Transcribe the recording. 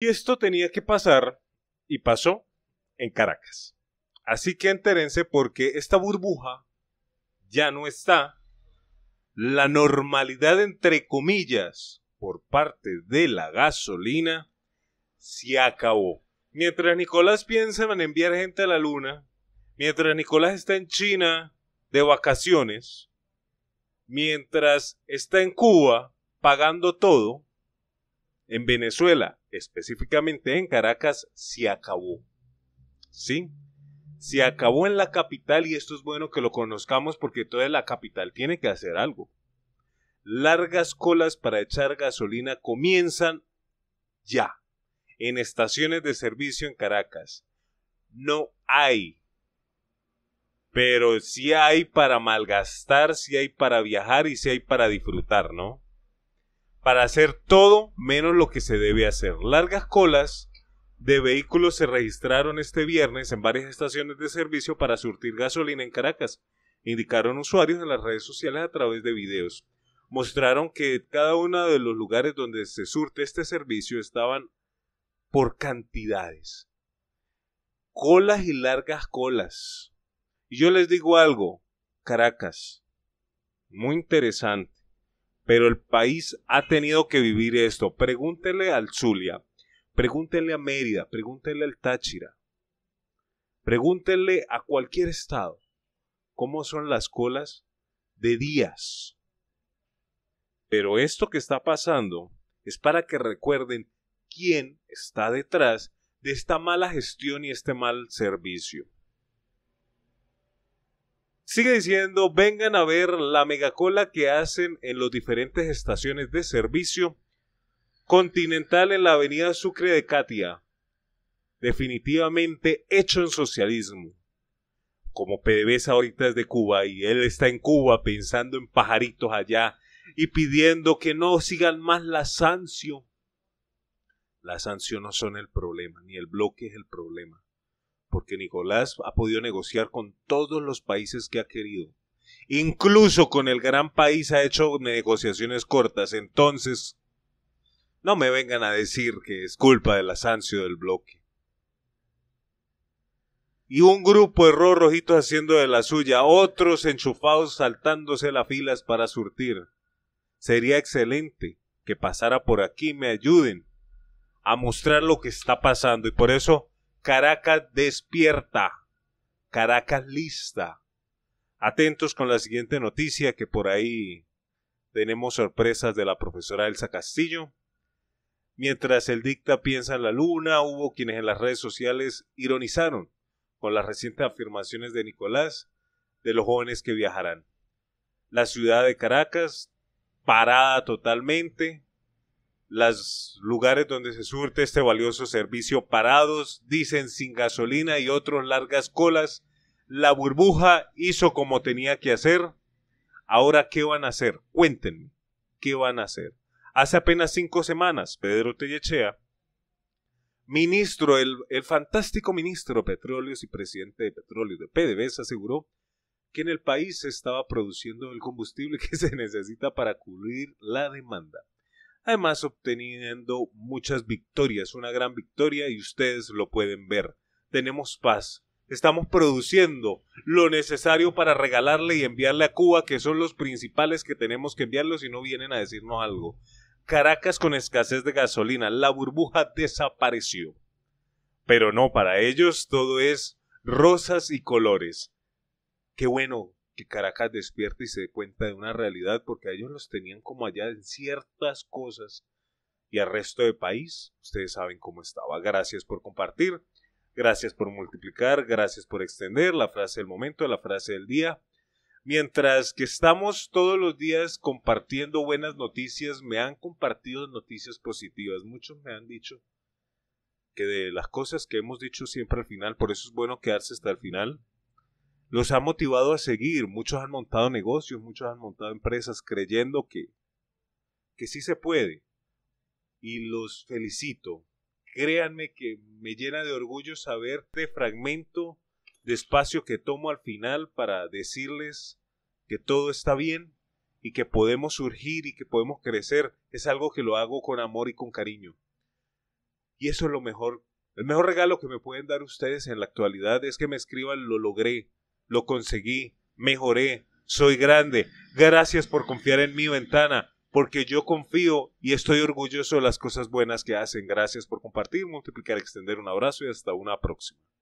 Y esto tenía que pasar, y pasó, en Caracas. Así que entérense porque esta burbuja ya no está. La normalidad, entre comillas, por parte de la gasolina, se acabó. Mientras Nicolás piensa en enviar gente a la luna, mientras Nicolás está en China de vacaciones, mientras está en Cuba pagando todo, en Venezuela específicamente en Caracas, se acabó. ¿Sí? Se acabó en la capital y esto es bueno que lo conozcamos porque toda la capital tiene que hacer algo. Largas colas para echar gasolina comienzan ya en estaciones de servicio en Caracas. No hay. Pero sí hay para malgastar, sí hay para viajar y sí hay para disfrutar, ¿no? para hacer todo menos lo que se debe hacer. Largas colas de vehículos se registraron este viernes en varias estaciones de servicio para surtir gasolina en Caracas, indicaron usuarios en las redes sociales a través de videos. Mostraron que cada uno de los lugares donde se surte este servicio estaban por cantidades. Colas y largas colas. Y yo les digo algo, Caracas, muy interesante pero el país ha tenido que vivir esto. Pregúntele al Zulia, pregúntele a Mérida, pregúntele al Táchira, pregúntele a cualquier estado cómo son las colas de días. Pero esto que está pasando es para que recuerden quién está detrás de esta mala gestión y este mal servicio. Sigue diciendo, vengan a ver la megacola que hacen en las diferentes estaciones de servicio. Continental en la avenida Sucre de Katia. Definitivamente hecho en socialismo. Como PDVSA ahorita es de Cuba y él está en Cuba pensando en pajaritos allá y pidiendo que no sigan más la sanción. La sanción no son el problema, ni el bloque es el problema porque Nicolás ha podido negociar con todos los países que ha querido. Incluso con el gran país ha hecho negociaciones cortas. Entonces, no me vengan a decir que es culpa del asancio del bloque. Y un grupo de rojitos haciendo de la suya, otros enchufados saltándose las filas para surtir. Sería excelente que pasara por aquí me ayuden a mostrar lo que está pasando. Y por eso Caracas despierta, Caracas lista. Atentos con la siguiente noticia que por ahí tenemos sorpresas de la profesora Elsa Castillo. Mientras el dicta piensa en la luna, hubo quienes en las redes sociales ironizaron con las recientes afirmaciones de Nicolás de los jóvenes que viajarán. La ciudad de Caracas, parada totalmente, los lugares donde se surte este valioso servicio parados, dicen sin gasolina y otros largas colas. La burbuja hizo como tenía que hacer. Ahora, ¿qué van a hacer? Cuéntenme, ¿qué van a hacer? Hace apenas cinco semanas, Pedro Tellechea, ministro, el, el fantástico ministro de Petróleos y presidente de Petróleos de PDVSA, aseguró que en el país se estaba produciendo el combustible que se necesita para cubrir la demanda además obteniendo muchas victorias, una gran victoria y ustedes lo pueden ver. Tenemos paz, estamos produciendo lo necesario para regalarle y enviarle a Cuba, que son los principales que tenemos que enviarlos si no vienen a decirnos algo. Caracas con escasez de gasolina, la burbuja desapareció. Pero no, para ellos todo es rosas y colores. Qué bueno, que Caracas despierta y se dé cuenta de una realidad, porque ellos los tenían como allá en ciertas cosas y al resto del país, ustedes saben cómo estaba. Gracias por compartir, gracias por multiplicar, gracias por extender la frase del momento, la frase del día. Mientras que estamos todos los días compartiendo buenas noticias, me han compartido noticias positivas. Muchos me han dicho que de las cosas que hemos dicho siempre al final, por eso es bueno quedarse hasta el final, los ha motivado a seguir. Muchos han montado negocios, muchos han montado empresas creyendo que, que sí se puede. Y los felicito. Créanme que me llena de orgullo saber este fragmento de espacio que tomo al final para decirles que todo está bien y que podemos surgir y que podemos crecer. Es algo que lo hago con amor y con cariño. Y eso es lo mejor. El mejor regalo que me pueden dar ustedes en la actualidad es que me escriban lo logré, lo conseguí, mejoré, soy grande, gracias por confiar en mi ventana, porque yo confío y estoy orgulloso de las cosas buenas que hacen. Gracias por compartir, multiplicar, extender un abrazo y hasta una próxima.